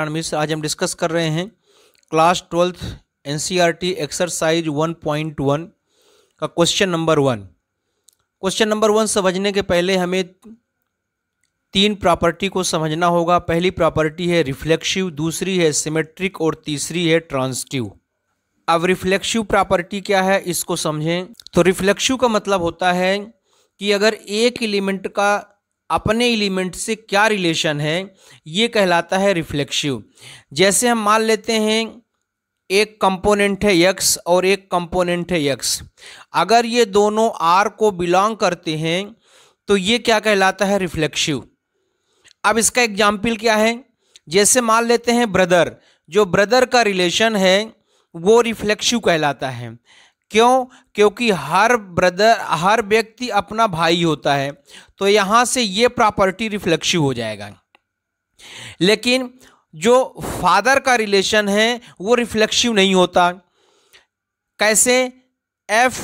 मिश्र आज हम डिस्कस कर रहे हैं क्लास ट्वेल्थ एन एक्सरसाइज 1.1 का question number one question number one समझने के पहले हमें तीन प्रॉपर्टी को समझना होगा पहली प्रॉपर्टी है रिफ्लेक्सिव दूसरी है सिमेट्रिक और तीसरी है ट्रांसटिव अब रिफ्लेक्सिव प्रॉपर्टी क्या है इसको समझें तो रिफ्लेक्सिव का मतलब होता है कि अगर एक एलिमेंट का अपने एलिमेंट से क्या रिलेशन है ये कहलाता है रिफ्लेक्सिव जैसे हम मान लेते हैं एक कंपोनेंट है यक्स और एक कंपोनेंट है यक्स अगर ये दोनों आर को बिलोंग करते हैं तो ये क्या कहलाता है रिफ्लेक्शिव अब इसका एग्जाम्पल क्या है जैसे मान लेते हैं ब्रदर जो ब्रदर का रिलेशन है वो रिफ्लेक्सिव कहलाता है क्यों क्योंकि हर ब्रदर हर व्यक्ति अपना भाई होता है तो यहां से ये प्रॉपर्टी रिफ्लेक्सिव हो जाएगा लेकिन जो फादर का रिलेशन है वो रिफ्लेक्सिव नहीं होता कैसे एफ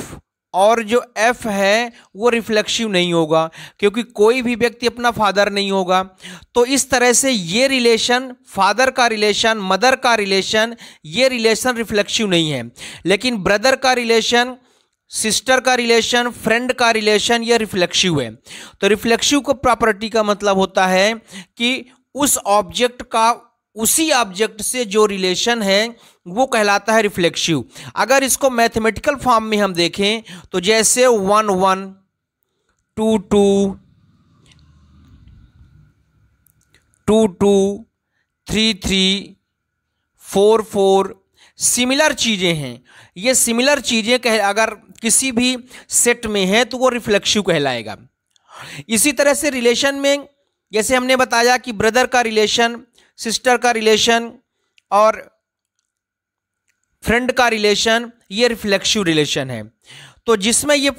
और जो एफ है वो रिफ्लेक्सिव नहीं होगा क्योंकि कोई भी व्यक्ति अपना फादर नहीं होगा तो इस तरह से ये रिलेशन फादर का रिलेशन मदर का रिलेशन ये रिलेशन रिफ्लेक्सिव नहीं है लेकिन ब्रदर का रिलेशन सिस्टर का रिलेशन फ्रेंड का रिलेशन ये रिफ्लेक्सिव है तो रिफ्लेक्सिव को प्रॉपर्टी का मतलब होता है कि उस ऑब्जेक्ट का उसी ऑब्जेक्ट से जो रिलेशन है वो कहलाता है रिफ्लेक्शिव अगर इसको मैथमेटिकल फॉर्म में हम देखें तो जैसे one one two two two two three three four four similar चीज़ें हैं ये सिमिलर चीज़ें कह अगर किसी भी सेट में है तो वो रिफ्लेक्शिव कहलाएगा इसी तरह से रिलेशन में जैसे हमने बताया कि ब्रदर का रिलेशन सिस्टर का रिलेशन और फ्रेंड का रिलेशन ये रिफ्लेक्सिव रिलेशन है तो जिसमें ये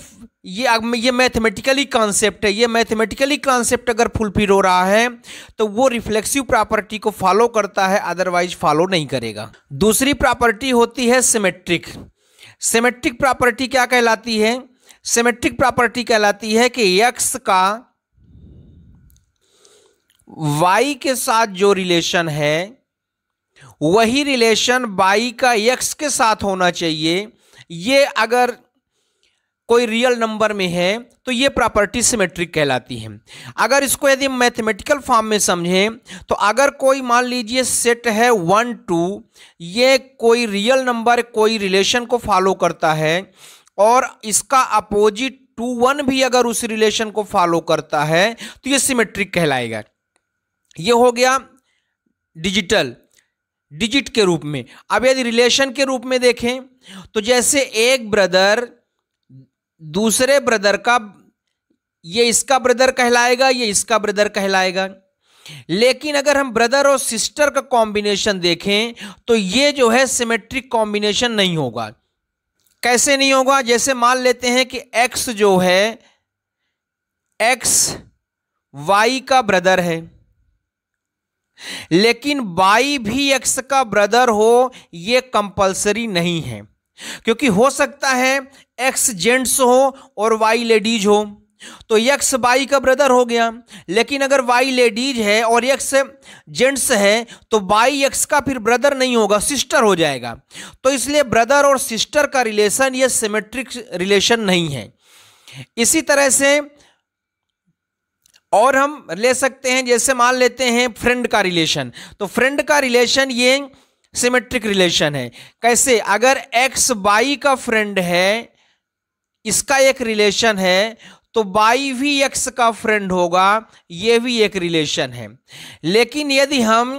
ये ये मैथमेटिकली कॉन्सेप्ट है ये मैथमेटिकली कॉन्सेप्ट अगर फुलफिल हो रहा है तो वो रिफ्लेक्सिव प्रॉपर्टी को फॉलो करता है अदरवाइज फॉलो नहीं करेगा दूसरी प्रॉपर्टी होती है सिमेट्रिक सिमेट्रिक प्रॉपर्टी क्या कहलाती है सिमेट्रिक प्रॉपर्टी कहलाती है कि यक्स का वाई के साथ जो रिलेशन है वही रिलेशन बाई का यक्स के साथ होना चाहिए ये अगर कोई रियल नंबर में है तो ये प्रॉपर्टी सिमेट्रिक कहलाती है अगर इसको यदि मैथमेटिकल फॉर्म में समझें तो अगर कोई मान लीजिए सेट है वन टू ये कोई रियल नंबर कोई रिलेशन को फॉलो करता है और इसका अपोजिट टू वन भी अगर उस रिलेशन को फॉलो करता है तो ये सिमेट्रिक कहलाएगा ये हो गया डिजिटल डिजिट के रूप में अब यदि रिलेशन के रूप में देखें तो जैसे एक ब्रदर दूसरे ब्रदर का ये इसका ब्रदर कहलाएगा ये इसका ब्रदर कहलाएगा लेकिन अगर हम ब्रदर और सिस्टर का कॉम्बिनेशन देखें तो ये जो है सिमेट्रिक कॉम्बिनेशन नहीं होगा कैसे नहीं होगा जैसे मान लेते हैं कि एक्स जो है एक्स वाई का ब्रदर है लेकिन बाई भी एक्स का ब्रदर हो ये कंपलसरी नहीं है क्योंकि हो सकता है एक्स जेंट्स हो और वाई लेडीज हो तो यक्स बाई का ब्रदर हो गया लेकिन अगर वाई लेडीज है और यक्स जेंट्स है तो बाई यक्स का फिर ब्रदर नहीं होगा सिस्टर हो जाएगा तो इसलिए ब्रदर और सिस्टर का रिलेशन ये सिमेट्रिक रिलेशन नहीं है इसी तरह से और हम ले सकते हैं जैसे मान लेते हैं फ्रेंड का रिलेशन तो फ्रेंड का रिलेशन ये सिमेट्रिक रिलेशन है कैसे अगर एक्स बाई का फ्रेंड है इसका एक रिलेशन है तो बाई भी एक्स का फ्रेंड होगा ये भी एक रिलेशन है लेकिन यदि हम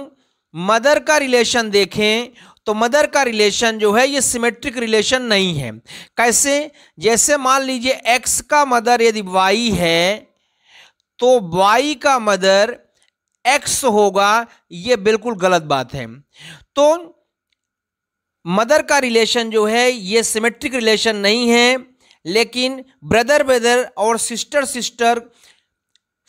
मदर का रिलेशन देखें तो मदर का रिलेशन जो है ये सिमेट्रिक रिलेशन नहीं है कैसे जैसे मान लीजिए एक्स का मदर यदि वाई है तो वाई का मदर एक्स होगा ये बिल्कुल गलत बात है तो मदर का रिलेशन जो है ये सिमेट्रिक रिलेशन नहीं है लेकिन ब्रदर ब्रदर और सिस्टर सिस्टर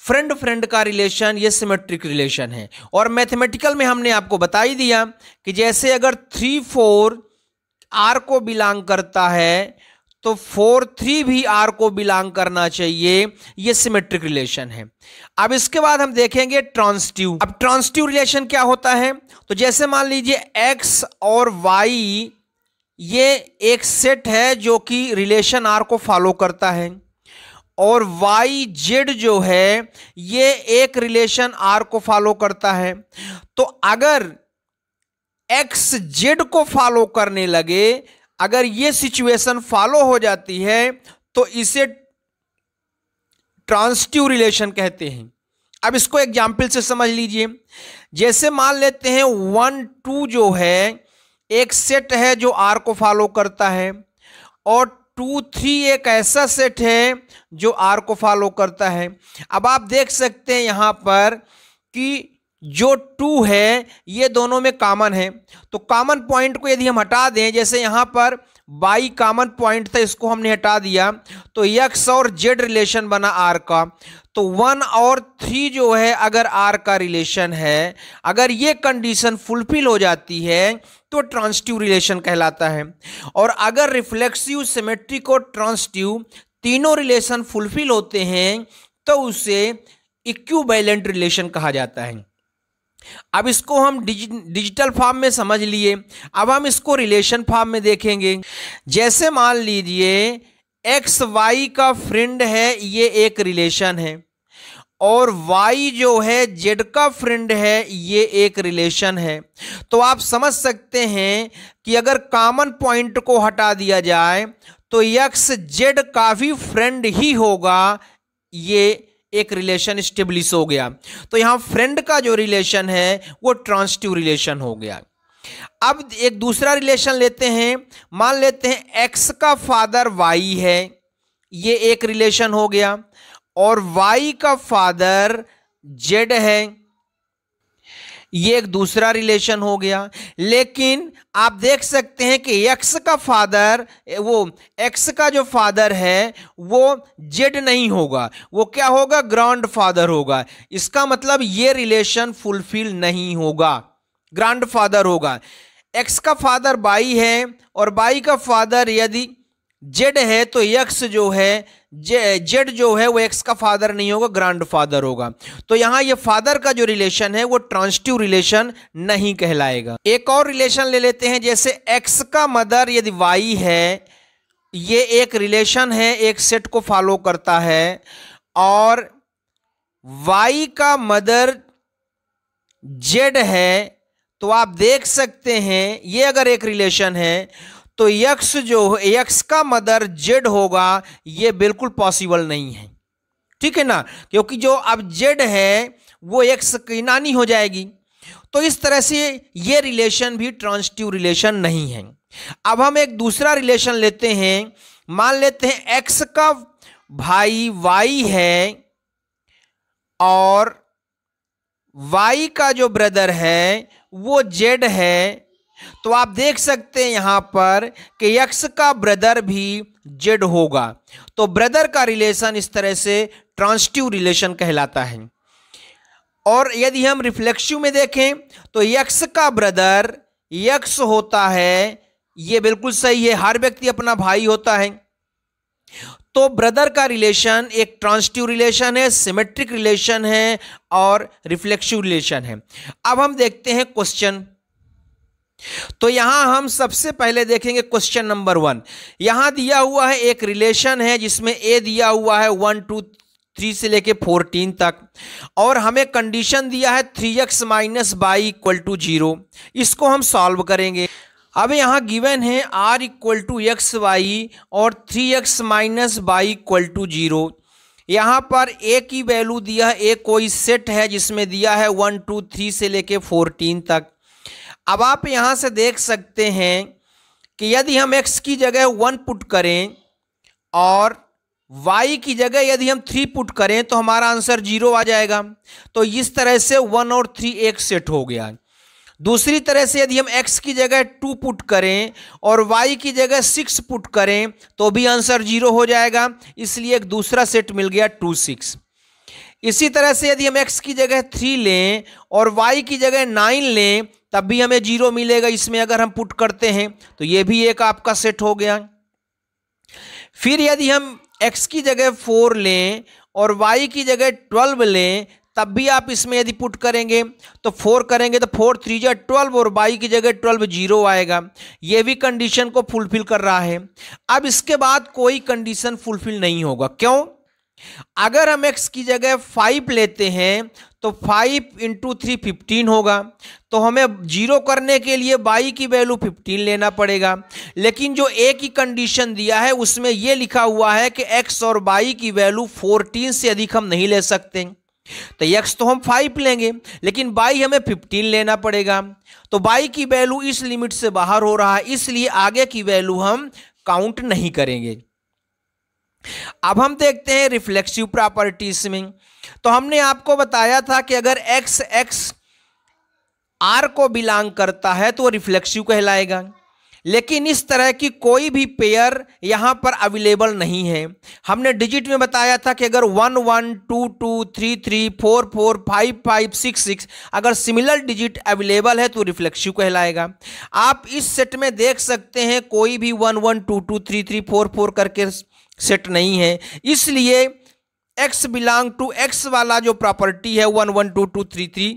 फ्रेंड फ्रेंड का रिलेशन ये सिमेट्रिक रिलेशन है और मैथमेटिकल में हमने आपको बता ही दिया कि जैसे अगर थ्री फोर आर को बिलोंग करता है तो फोर थ्री भी आर को बिलोंग करना चाहिए ये सिमेट्रिक रिलेशन है अब इसके बाद हम देखेंगे ट्रांसट्यू अब ट्रांसट्यू रिलेशन क्या होता है तो जैसे मान लीजिए एक्स और वाई ये एक सेट है जो कि रिलेशन आर को फॉलो करता है और वाई जेड जो है ये एक रिलेशन आर को फॉलो करता है तो अगर एक्स जेड को फॉलो करने लगे अगर ये सिचुएशन फॉलो हो जाती है तो इसे ट्रांसटिव रिलेशन कहते हैं अब इसको एग्जाम्पल से समझ लीजिए जैसे मान लेते हैं वन टू जो है एक सेट है जो आर को फॉलो करता है और टू थ्री एक ऐसा सेट है जो आर को फॉलो करता है अब आप देख सकते हैं यहाँ पर कि जो टू है ये दोनों में कॉमन है तो कॉमन पॉइंट को यदि हम हटा दें जैसे यहाँ पर बाई कॉमन पॉइंट था इसको हमने हटा दिया तो यक्स और जेड रिलेशन बना आर का तो वन और थ्री जो है अगर आर का रिलेशन है अगर ये कंडीशन फुलफिल हो जाती है तो ट्रांसटिव रिलेशन कहलाता है और अगर रिफ्लेक्सिव सिमेट्रिक और ट्रांसटिव तीनों रिलेशन फुलफिल होते हैं तो उसे इक्वबैलेंट रिलेशन कहा जाता है अब इसको हम डिजिटल फॉर्म में समझ लिए अब हम इसको रिलेशन फॉर्म में देखेंगे जैसे मान लीजिए एक्स वाई का फ्रेंड है ये एक रिलेशन है और y जो है z का फ्रेंड है ये एक रिलेशन है तो आप समझ सकते हैं कि अगर कॉमन पॉइंट को हटा दिया जाए तो यक्स z का भी फ्रेंड ही होगा ये एक रिलेशन स्टेब्लिश हो गया तो यहां फ्रेंड का जो रिलेशन है वो ट्रांसटिव रिलेशन हो गया अब एक दूसरा रिलेशन लेते हैं मान लेते हैं एक्स का फादर वाई है ये एक रिलेशन हो गया और वाई का फादर जेड है ये एक दूसरा रिलेशन हो गया लेकिन आप देख सकते हैं कि एक्स का फादर वो एक्स का जो फादर है वो जेड नहीं होगा वो क्या होगा ग्रांड फादर होगा इसका मतलब ये रिलेशन फुलफिल नहीं होगा ग्रांड फादर होगा एक्स का फादर बाई है और बाई का फादर यदि जेड है तो यक्स जो है जे, जेड जो है वो एक्स का फादर नहीं होगा ग्रांड फादर होगा तो यहां ये फादर का जो रिलेशन है वो ट्रांसटिव रिलेशन नहीं कहलाएगा एक और रिलेशन ले लेते हैं जैसे एक्स का मदर यदि वाई है ये एक रिलेशन है एक सेट को फॉलो करता है और वाई का मदर जेड है तो आप देख सकते हैं ये अगर एक रिलेशन है तो यक्स जो यक्स का मदर जेड होगा ये बिल्कुल पॉसिबल नहीं है ठीक है ना क्योंकि जो अब जेड है वो यक्ष की नानी हो जाएगी तो इस तरह से ये रिलेशन भी ट्रांसटिव रिलेशन नहीं है अब हम एक दूसरा रिलेशन लेते हैं मान लेते हैं एक्स का भाई वाई है और वाई का जो ब्रदर है वो जेड है तो आप देख सकते हैं यहां पर कि यक्ष का ब्रदर भी जेड होगा तो ब्रदर का रिलेशन इस तरह से ट्रांसटिव रिलेशन कहलाता है और यदि हम रिफ्लेक्सिव में देखें तो यक्ष का ब्रदर यक्ष होता है ये बिल्कुल सही है हर व्यक्ति अपना भाई होता है तो ब्रदर का रिलेशन एक ट्रांसटिव रिलेशन है सिमेट्रिक रिलेशन है और रिफ्लेक्सिव रिलेशन है अब हम देखते हैं क्वेश्चन तो यहां हम सबसे पहले देखेंगे क्वेश्चन नंबर वन यहां दिया हुआ है एक रिलेशन है जिसमें ए दिया हुआ है वन टू थ्री से लेके फोरटीन तक और हमें कंडीशन दिया है three x minus y equal to zero इसको हम सॉल्व करेंगे अब यहाँ गिवन है R equal to x y और three x minus y equal to zero यहाँ पर ए की वैल्यू दिया है ए कोई सेट है जिसमें दिया है वन टू थ्री से लेके फोरटीन तक अब आप यहाँ से देख सकते हैं कि यदि हम x की जगह वन पुट करें और y की जगह यदि हम थ्री पुट करें तो हमारा आंसर जीरो आ जाएगा तो इस तरह से वन और थ्री एक सेट हो गया दूसरी तरह से यदि हम x की जगह टू पुट करें और y की जगह सिक्स पुट करें तो भी आंसर जीरो हो जाएगा इसलिए एक दूसरा सेट मिल गया टू सिक्स इसी तरह से यदि हम x की जगह थ्री लें और y की जगह नाइन लें तब भी हमें जीरो मिलेगा इसमें अगर हम पुट करते हैं तो ये भी एक आपका सेट हो गया फिर यदि हम एक्स की जगह फोर लें और वाई की जगह ट्वेल्व लें तब भी आप इसमें यदि पुट करेंगे तो फोर करेंगे तो फोर थ्री जो ट्वेल्व और बाई की जगह ट्वेल्व जीरो आएगा ये भी कंडीशन को फुलफिल कर रहा है अब इसके बाद कोई कंडीशन फुलफिल नहीं होगा क्यों अगर हम x की जगह फाइव लेते हैं तो फाइव इंटू थ्री फिफ्टीन होगा तो हमें जीरो करने के लिए बाई की वैल्यू फिफ्टीन लेना पड़ेगा लेकिन जो ए की कंडीशन दिया है उसमें यह लिखा हुआ है कि एक्स और बाई की वैल्यू फोरटीन से अधिक हम नहीं ले सकते तो यक्स तो हम फाइव लेंगे लेकिन बाई हमें फिफ्टीन लेना पड़ेगा तो बाई की वैल्यू इस लिमिट से बाहर हो रहा है इसलिए आगे की वैल्यू हम काउंट नहीं करेंगे अब हम देखते हैं रिफ्लेक्सिव प्रॉपर्टीज में तो हमने आपको बताया था कि अगर एक्स एक्स आर को बिलोंग करता है तो वो रिफ्लेक्सिव कहलाएगा लेकिन इस तरह की कोई भी पेयर यहाँ पर अवेलेबल नहीं है हमने डिजिट में बताया था कि अगर one one two two three three four four five five six six अगर सिमिलर डिजिट अवेलेबल है तो रिफ्लेक्सिव कहलाएगा आप इस सेट में देख सकते हैं कोई भी one one two two three three four four करके सेट नहीं है इसलिए एक्स बिलोंग टू एक्स वाला जो प्रॉपर्टी है one one two two three three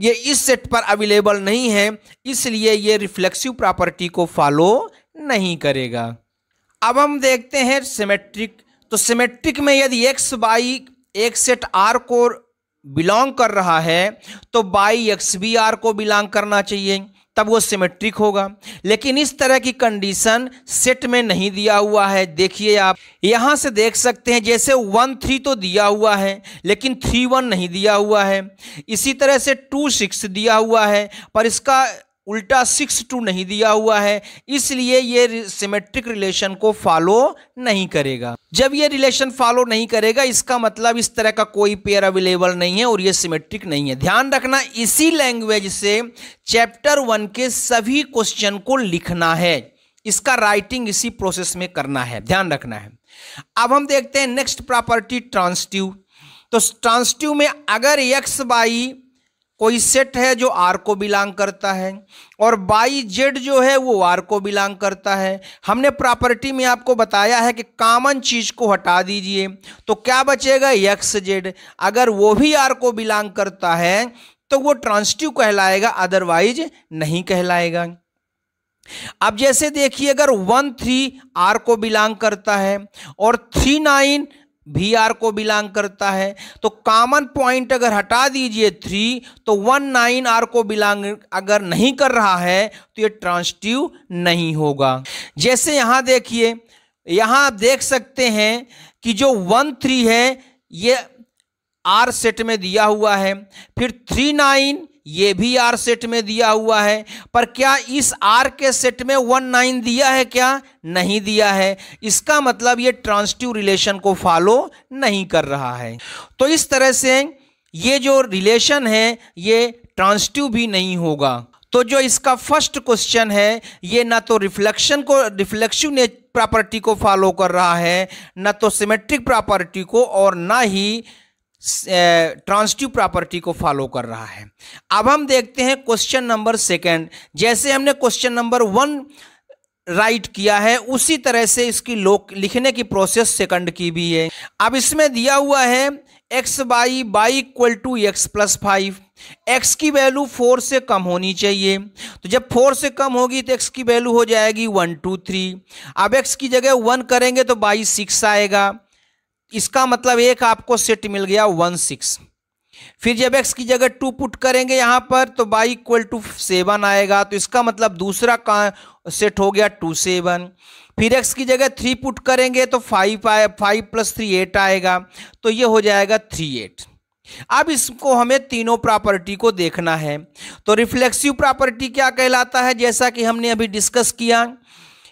ये इस सेट पर अवेलेबल नहीं है इसलिए ये रिफ्लेक्सिव प्रॉपर्टी को फॉलो नहीं करेगा अब हम देखते हैं सिमेट्रिक तो सिमेट्रिक में यदि एक्स बाई एक सेट आर को बिलोंग कर रहा है तो बाई एक्स भी आर को बिलोंग करना चाहिए तब वो सिमेट्रिक होगा लेकिन इस तरह की कंडीशन सेट में नहीं दिया हुआ है देखिए आप यहां से देख सकते हैं जैसे वन थ्री तो दिया हुआ है लेकिन थ्री वन नहीं दिया हुआ है इसी तरह से टू सिक्स दिया हुआ है पर इसका उल्टा सिक्स टू नहीं दिया हुआ है इसलिए ये सिमेट्रिक रिलेशन को फॉलो नहीं करेगा जब ये रिलेशन फॉलो नहीं करेगा इसका मतलब इस तरह का कोई पेयर अवेलेबल नहीं है और ये सिमेट्रिक नहीं है ध्यान रखना इसी लैंग्वेज से चैप्टर वन के सभी क्वेश्चन को लिखना है इसका राइटिंग इसी प्रोसेस में करना है ध्यान रखना है अब हम देखते हैं नेक्स्ट प्रॉपर्टी ट्रांसटिव तो ट्रांसटिव में अगर एक्स बाई कोई सेट है जो आर को बिलोंग करता है और बाई जेड जो है वो आर को बिलोंग करता है हमने प्रॉपर्टी में आपको बताया है कि कॉमन चीज़ को हटा दीजिए तो क्या बचेगा एक्स जेड अगर वो भी आर को बिलोंग करता है तो वो ट्रांसटिव कहलाएगा अदरवाइज नहीं कहलाएगा अब जैसे देखिए अगर वन थ्री आर को बिलोंग करता है और थ्री नाइन वी आर को बिलोंग करता है तो कॉमन पॉइंट अगर हटा दीजिए थ्री तो वन नाइन आर को बिलोंग अगर नहीं कर रहा है तो ये ट्रांसटिव नहीं होगा जैसे यहाँ देखिए यहाँ आप देख सकते हैं कि जो वन थ्री है ये आर सेट में दिया हुआ है फिर थ्री नाइन ये भी आर सेट में दिया हुआ है पर क्या इस आर के सेट में वन नाइन दिया है क्या नहीं दिया है इसका मतलब ये ट्रांसटिव रिलेशन को फॉलो नहीं कर रहा है तो इस तरह से ये जो रिलेशन है ये ट्रांसटिव भी नहीं होगा तो जो इसका फर्स्ट क्वेश्चन है ये ना तो रिफ्लेक्शन को रिफ्लेक्शिव प्रॉपर्टी को फॉलो कर रहा है ना तो सिमेट्रिक प्रॉपर्टी को और ना ही ट्रांसटिव प्रॉपर्टी को फॉलो कर रहा है अब हम देखते हैं क्वेश्चन नंबर सेकंड जैसे हमने क्वेश्चन नंबर वन राइट किया है उसी तरह से इसकी लोक लिखने की प्रोसेस सेकंड की भी है अब इसमें दिया हुआ है x y y equal to x plus five x की वैल्यू फोर से कम होनी चाहिए तो जब फोर से कम होगी तो एक्स की वैल्यू हो जाएगी वन टू थ्री अब एक्स की जगह वन करेंगे तो बाई सिक्स आएगा इसका मतलब एक आपको सेट मिल गया वन सिक्स फिर जब एक्स की जगह टू पुट करेंगे यहाँ पर तो बाई इक्वल टू सेवन आएगा तो इसका मतलब दूसरा का सेट हो गया टू सेवन फिर एक्स की जगह थ्री पुट करेंगे तो फाइव आए फाइव प्लस थ्री एट आएगा तो ये हो जाएगा थ्री एट अब इसको हमें तीनों प्रॉपर्टी को देखना है तो रिफ्लेक्सिव प्रॉपर्टी क्या कहलाता है जैसा कि हमने अभी डिस्कस किया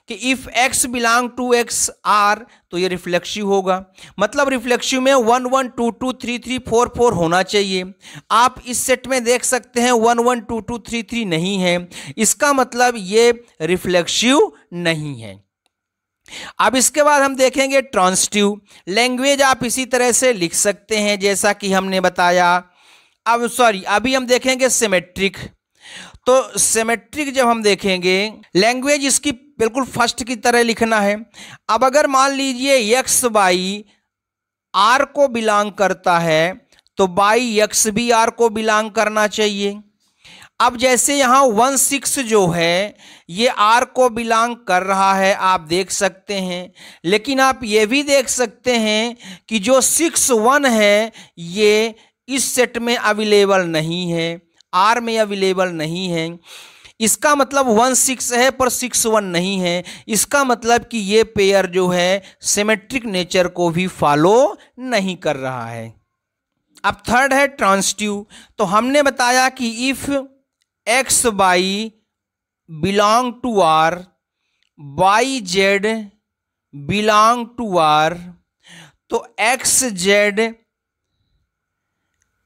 कि if x belong to x R तो ये रिफ्लेक्सिव होगा मतलब रिफ्लेक्सिव में one one two two three three four four होना चाहिए आप इस सेट में देख सकते हैं one one two two three three नहीं है इसका मतलब ये रिफ्लेक्सिव नहीं है अब इसके बाद हम देखेंगे ट्रांसटिव लैंग्वेज आप इसी तरह से लिख सकते हैं जैसा कि हमने बताया अब सॉरी अभी हम देखेंगे सिमेट्रिक तो सिमेट्रिक जब हम देखेंगे लैंग्वेज इसकी बिल्कुल फर्स्ट की तरह लिखना है अब अगर मान लीजिए यक्स बाई आर को बिलोंग करता है तो बाई यक्स भी आर को बिलोंग करना चाहिए अब जैसे यहाँ वन सिक्स जो है ये आर को बिलोंग कर रहा है आप देख सकते हैं लेकिन आप ये भी देख सकते हैं कि जो सिक्स वन है ये इस सेट में अवेलेबल नहीं है आर में अवेलेबल नहीं है इसका मतलब वन सिक्स है पर सिक्स वन नहीं है इसका मतलब कि ये पेयर जो है सिमेट्रिक नेचर को भी फॉलो नहीं कर रहा है अब थर्ड है ट्रांसट्यू तो हमने बताया कि if x y belong to R y z belong to R तो x z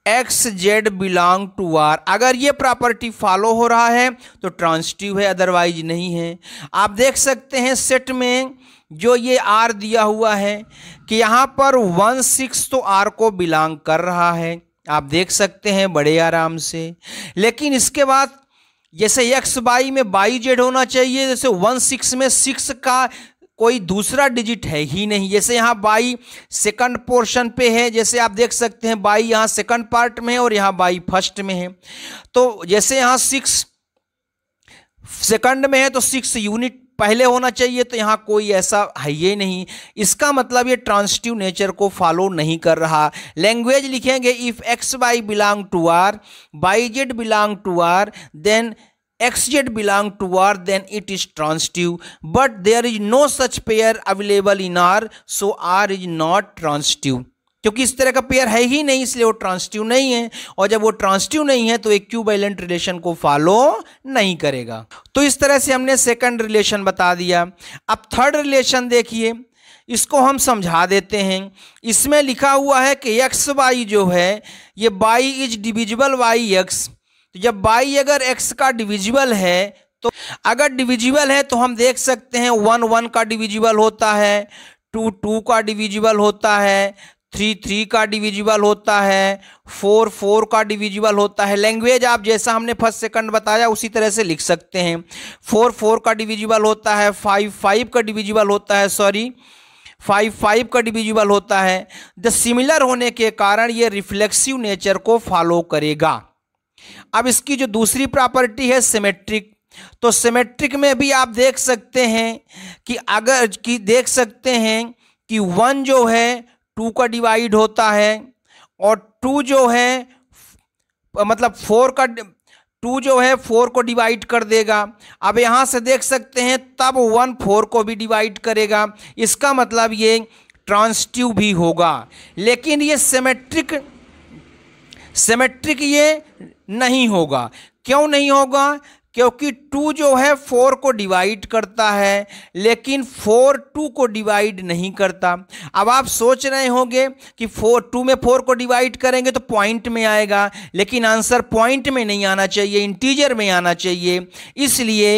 x z belong to R अगर ये प्रॉपर्टी फॉलो हो रहा है तो ट्रांसटिव है अदरवाइज नहीं है आप देख सकते हैं सेट में जो ये आर दिया हुआ है कि यहाँ पर वन सिक्स तो आर को बिलोंग कर रहा है आप देख सकते हैं बड़े आराम से लेकिन इसके बाद जैसे एक्स बाई में बाई जेड होना चाहिए जैसे वन सिक्स में सिक्स का कोई दूसरा डिजिट है ही नहीं जैसे यहाँ बाई सेकंड पोर्शन पे है जैसे आप देख सकते हैं बाई यहाँ सेकंड पार्ट में है और यहाँ बाई फर्स्ट में है तो जैसे यहाँ सिक्स सेकंड में है तो सिक्स यूनिट पहले होना चाहिए तो यहाँ कोई ऐसा है ये नहीं इसका मतलब ये ट्रांसटिव नेचर को फॉलो नहीं कर रहा लैंग्वेज लिखेंगे if x y belong to R y z belong to R then xz belong to r then it is transitive but there is no such pair available in r so r is not transitive क्योंकि इस तरह का pair है ही नहीं इसलिए वो transitive नहीं है और जब वो ट्रांसटिव नहीं है तो एक एलेंट रिलेशन को फॉलो नहीं करेगा तो इस तरह से हमने सेकंड रिलेशन बता दिया अब थर्ड रिलेशन देखिए इसको हम समझा देते हैं इसमें लिखा हुआ है कि एक्स वाई जो है ये y is divisible by x तो जब बाई अगर एक्स का डिविजिबल है तो अगर डिविजिबल है तो हम देख सकते हैं वन वन का डिविजिबल होता है टू टू का डिविजिबल होता है थ्री थ्री का डिविजिबल होता है फोर फोर का डिविजिबल होता है लैंग्वेज आप जैसा हमने फर्स्ट सेकंड बताया उसी तरह से लिख सकते हैं फोर फोर का डिविजिबल होता है फाइव फाइव का डिविजिबल होता है सॉरी फाइव फाइव का डिविजिबल होता है द सिमिलर होने के कारण ये रिफ्लेक्सिव नेचर को फॉलो करेगा अब इसकी जो दूसरी प्रॉपर्टी है सिमेट्रिक तो सिमेट्रिक में भी आप देख सकते हैं कि अगर कि देख सकते हैं कि वन जो है टू का डिवाइड होता है और टू जो है मतलब फोर का टू जो है फोर को डिवाइड कर देगा अब यहाँ से देख सकते हैं तब वन फोर को भी डिवाइड करेगा इसका मतलब ये ट्रांसटिव भी होगा लेकिन ये सिमेट्रिक सिमेट्रिक ये नहीं होगा क्यों नहीं होगा क्योंकि टू जो है फोर को डिवाइड करता है लेकिन फोर टू को डिवाइड नहीं करता अब आप सोच रहे होंगे कि फोर टू में फोर को डिवाइड करेंगे तो पॉइंट में आएगा लेकिन आंसर पॉइंट में नहीं आना चाहिए इंटीजर में आना चाहिए इसलिए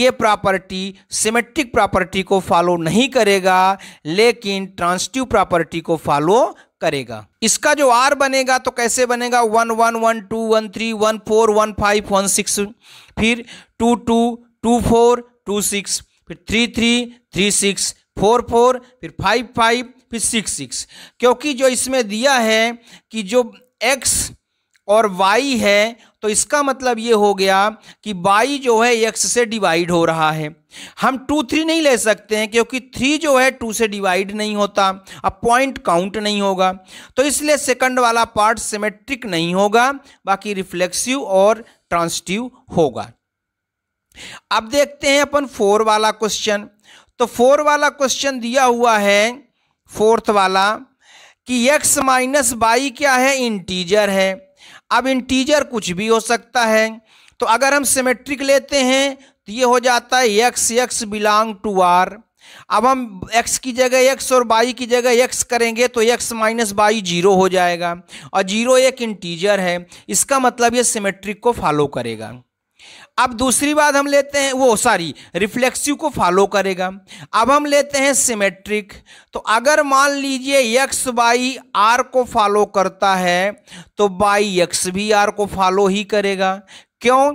ये प्रॉपर्टी सिमेट्रिक प्रॉपर्टी को फॉलो नहीं करेगा लेकिन ट्रांसटिव प्रॉपर्टी को फॉलो करेगा इसका जो आर बनेगा तो कैसे बनेगा one one one two one three one four one five one six फिर two two two four two six फिर three three three six four four फिर फाइव फाइव फिर सिक्स सिक्स क्योंकि जो इसमें दिया है कि जो एक्स और y है तो इसका मतलब ये हो गया कि y जो है x से डिवाइड हो रहा है हम टू थ्री नहीं ले सकते हैं क्योंकि थ्री जो है टू से डिवाइड नहीं होता अब पॉइंट काउंट नहीं होगा तो इसलिए सेकंड वाला पार्ट सिमेट्रिक नहीं होगा बाकी रिफ्लेक्सिव और ट्रांसटिव होगा अब देखते हैं अपन फोर वाला क्वेश्चन तो फोर वाला क्वेश्चन दिया हुआ है फोर्थ वाला कि x माइनस बाई क्या है इंटीजर है अब इंटीजर कुछ भी हो सकता है तो अगर हम सिमेट्रिक लेते हैं तो ये हो जाता है x x belong to R अब हम x की जगह x और y की जगह x करेंगे तो x माइनस बाई जीरो हो जाएगा और जीरो एक इंटीजर है इसका मतलब ये सिमेट्रिक को फॉलो करेगा अब दूसरी बात हम लेते हैं वो सॉरी रिफ्लेक्सिव को फॉलो करेगा अब हम लेते हैं सिमेट्रिक तो अगर मान लीजिए यक्स बाई आर को फॉलो करता है तो बाई यक्स भी आर को फॉलो ही करेगा क्यों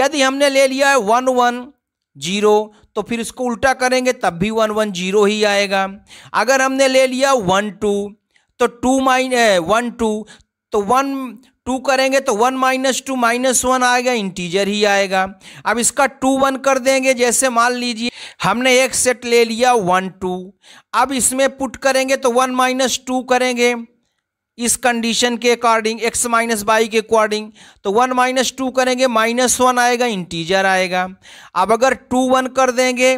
यदि हमने ले लिया है वन वन जीरो तो फिर इसको उल्टा करेंगे तब भी वन वन जीरो ही आएगा अगर हमने ले लिया वन टू तो टू माइन वन टू तो वन टू करेंगे तो one minus two minus one आएगा इंटीजर ही आएगा अब इसका टू वन कर देंगे जैसे मान लीजिए हमने एक सेट ले लिया वन टू अब इसमें पुट करेंगे तो वन माइनस टू करेंगे इस कंडीशन के अकॉर्डिंग एक्स माइनस बाई के अकॉर्डिंग तो वन माइनस टू करेंगे माइनस वन आएगा इंटीजर आएगा अब अगर टू वन कर देंगे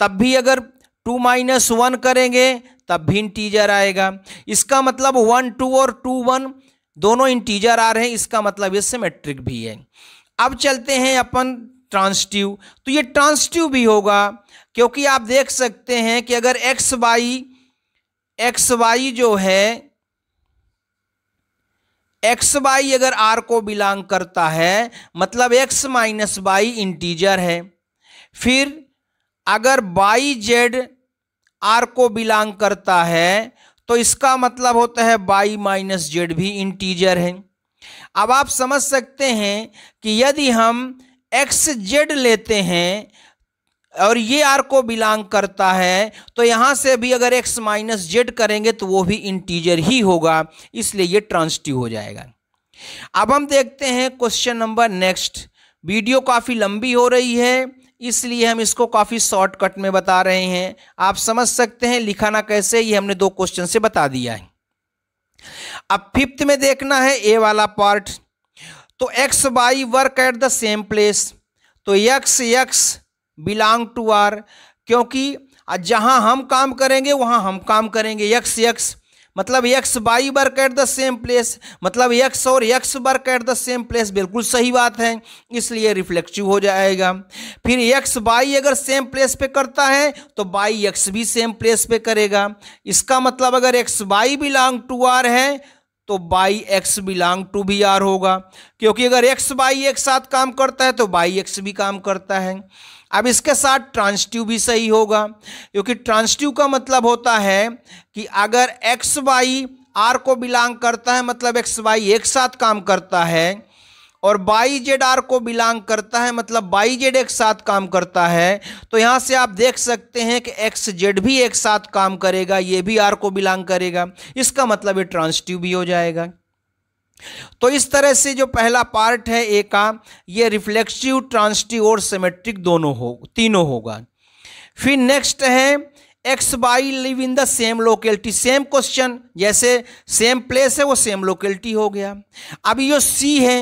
तब भी अगर टू माइनस वन करेंगे तब भी इंटीजर आएगा इसका मतलब वन टू और टू वन दोनों इंटीजर आ रहे हैं इसका मतलब ये सिमेट्रिक भी है अब चलते हैं अपन ट्रांसटिव तो ये ट्रांसटिव भी होगा क्योंकि आप देख सकते हैं कि अगर एक्स वाई एक्स वाई जो है एक्स वाई अगर आर को बिलोंग करता है मतलब एक्स माइनस वाई इंटीजर है फिर अगर वाई जेड आर को बिलोंग करता है तो इसका मतलब होता है बाई माइनस जेड भी इंटीजर है अब आप समझ सकते हैं कि यदि हम एक्स जेड लेते हैं और ये आर को बिलोंग करता है तो यहाँ से भी अगर एक्स माइनस जेड करेंगे तो वो भी इंटीजर ही होगा इसलिए ये ट्रांसटिव हो जाएगा अब हम देखते हैं क्वेश्चन नंबर नेक्स्ट वीडियो काफ़ी लंबी हो रही है इसलिए हम इसको काफ़ी शॉर्टकट में बता रहे हैं आप समझ सकते हैं लिखाना कैसे ये हमने दो क्वेश्चन से बता दिया है अब फिफ्थ में देखना है ए वाला पार्ट तो x y work at the same place तो x x belong to R क्योंकि जहां हम काम करेंगे वहां हम काम करेंगे यक्स यक्स मतलब x y work at the same place मतलब यक्स और x work at the same place बिल्कुल सही बात है इसलिए रिफ्लेक्टिव हो जाएगा फिर यक्स बाई अगर सेम प्लेस पे करता है तो बाई यक्स भी सेम प्लेस पे करेगा इसका मतलब अगर x y belong to R है तो बाई एक्स बिलोंग टू भी आर होगा क्योंकि अगर एक्स बाई एक साथ काम करता है तो बाई एक्स भी काम करता है अब इसके साथ ट्रांसट्यू भी सही होगा क्योंकि ट्रांसट्यू का मतलब होता है कि अगर एक्स वाई आर को बिलोंग करता है मतलब एक्स वाई एक साथ काम करता है और बाई जेड आर को बिलोंग करता है मतलब बाई जेड एक साथ काम करता है तो यहाँ से आप देख सकते हैं कि एक्स जेड भी एक साथ काम करेगा ये भी आर को बिलोंग करेगा इसका मतलब ये ट्रांसट्यू भी हो जाएगा तो इस तरह से जो पहला पार्ट है ए का ये रिफ्लेक्सिव ट्रांसटिव और सिमेट्रिक दोनों हो तीनों होगा फिर नेक्स्ट है x y live in the same locality same question जैसे सेम प्लेस है वो सेम लोकेलिटी हो गया अब जो सी है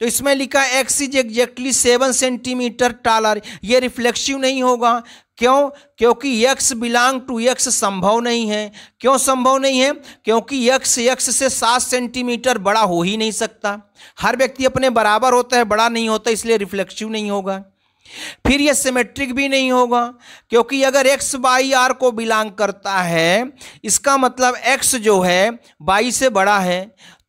तो इसमें लिखा x is exactly seven centimetre taller ये रिफ्लेक्सिव नहीं होगा क्यों क्योंकि यक्स बिलोंग टू यक्स संभव नहीं है क्यों संभव नहीं है क्योंकि यक्स यक्स से सात सेंटीमीटर बड़ा हो ही नहीं सकता हर व्यक्ति अपने बराबर होता है बड़ा नहीं होता इसलिए रिफ्लेक्सिव नहीं होगा फिर यह सिमेट्रिक भी नहीं होगा क्योंकि अगर एक्स बाई आर को बिलोंग करता है इसका मतलब एक्स जो है बाई से बड़ा है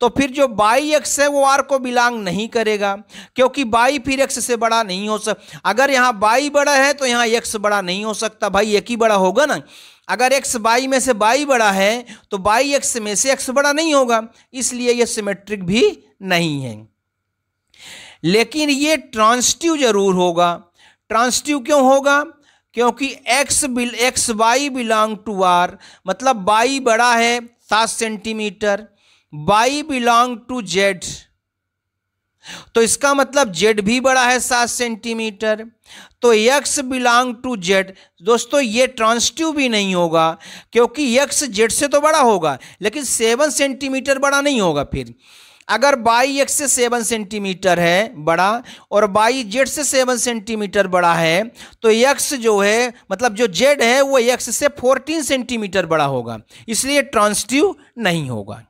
तो फिर जो बाई एक्स है वो आर को बिलोंग नहीं करेगा क्योंकि बाई फिर एक्स से बड़ा नहीं हो सकता अगर यहाँ बाई बड़ा है तो यहाँ एक्स बड़ा नहीं हो सकता भाई एक ही बड़ा होगा ना अगर एक्स बाई में से बाई बड़ा है तो बाई एक्स में से एक्स बड़ा नहीं होगा इसलिए यह सिमेट्रिक भी नहीं है लेकिन ये ट्रांसटिव जरूर होगा ट्रांसटिव क्यों होगा क्योंकि एक्स बिल x y belong to R मतलब बाई बड़ा है सात centimetre y belong to z तो इसका मतलब जेड भी बड़ा है सात सेंटीमीटर तो यक्स बिलोंग टू जेड दोस्तों ये ट्रांसटिव भी नहीं होगा क्योंकि यक्स जेड से तो बड़ा होगा लेकिन सेवन सेंटीमीटर बड़ा नहीं होगा फिर अगर बाई एक्स से सेवन सेंटीमीटर है बड़ा और बाई जेड से सेवन सेंटीमीटर बड़ा है तो यक्स जो है मतलब जो जेड है वो यक्स से फोर्टीन सेंटीमीटर बड़ा होगा इसलिए ट्रांसटिव नहीं होगा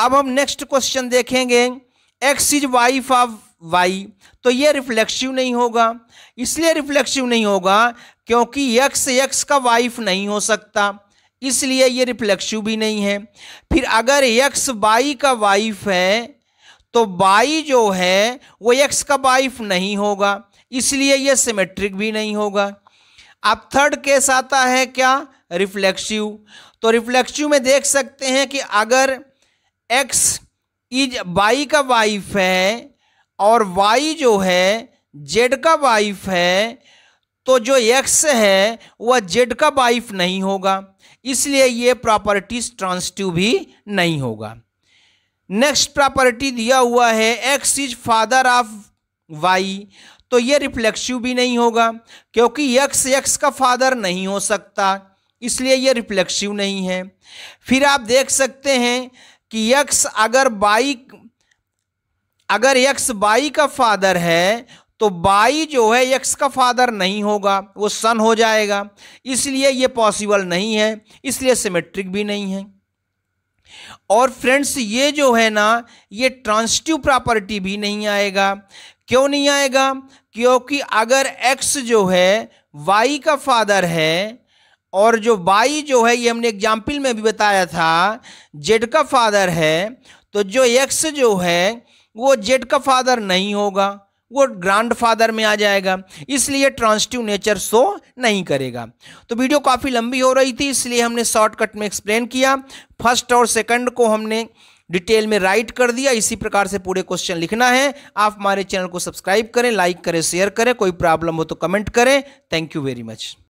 अब हम नेक्स्ट क्वेश्चन देखेंगे x is wife of y तो ये रिफ्लेक्सिव नहीं होगा इसलिए रिफ्लेक्सिव नहीं होगा क्योंकि यक्स यक्स का वाइफ नहीं हो सकता इसलिए ये रिफ्लेक्सिव भी नहीं है फिर अगर यक्स बाई का वाइफ है तो बाई जो है वो यक्स का वाइफ नहीं होगा इसलिए ये सिमेट्रिक भी नहीं होगा अब थर्ड केस आता है क्या रिफ्लेक्सिव तो रिफ्लेक्सिव में देख सकते हैं कि अगर एक्स इज वाई का वाइफ है और वाई जो है जेड का वाइफ है तो जो एक्स है वह जेड का वाइफ नहीं होगा इसलिए ये प्रॉपर्टीज ट्रांसटिव भी नहीं होगा नेक्स्ट प्रॉपर्टी दिया हुआ है x is father of y तो ये रिफ्लेक्सिव भी नहीं होगा क्योंकि एक्स एक्स का फादर नहीं हो सकता इसलिए यह रिफ्लेक्सिव नहीं है फिर आप देख सकते हैं कि यक्ष अगर बाई अगर यक्ष बाई का फादर है तो बाई जो है यक्स का फादर नहीं होगा वो सन हो जाएगा इसलिए ये पॉसिबल नहीं है इसलिए सिमेट्रिक भी नहीं है और फ्रेंड्स ये जो है ना ये ट्रांसटिव प्रॉपर्टी भी नहीं आएगा क्यों नहीं आएगा क्योंकि अगर एक्स जो है वाई का फादर है और जो बाई जो है ये हमने एग्जाम्पल में भी बताया था जेड का फादर है तो जो एक्स जो है वो जेड का फादर नहीं होगा वो ग्रांड फादर में आ जाएगा इसलिए ट्रांसटिव नेचर शो नहीं करेगा तो वीडियो काफ़ी लंबी हो रही थी इसलिए हमने शॉर्टकट में एक्सप्लेन किया फर्स्ट और सेकंड को हमने डिटेल में राइट कर दिया इसी प्रकार से पूरे क्वेश्चन लिखना है आप हमारे चैनल को सब्सक्राइब करें लाइक करें शेयर करें कोई प्रॉब्लम हो तो कमेंट करें थैंक यू वेरी मच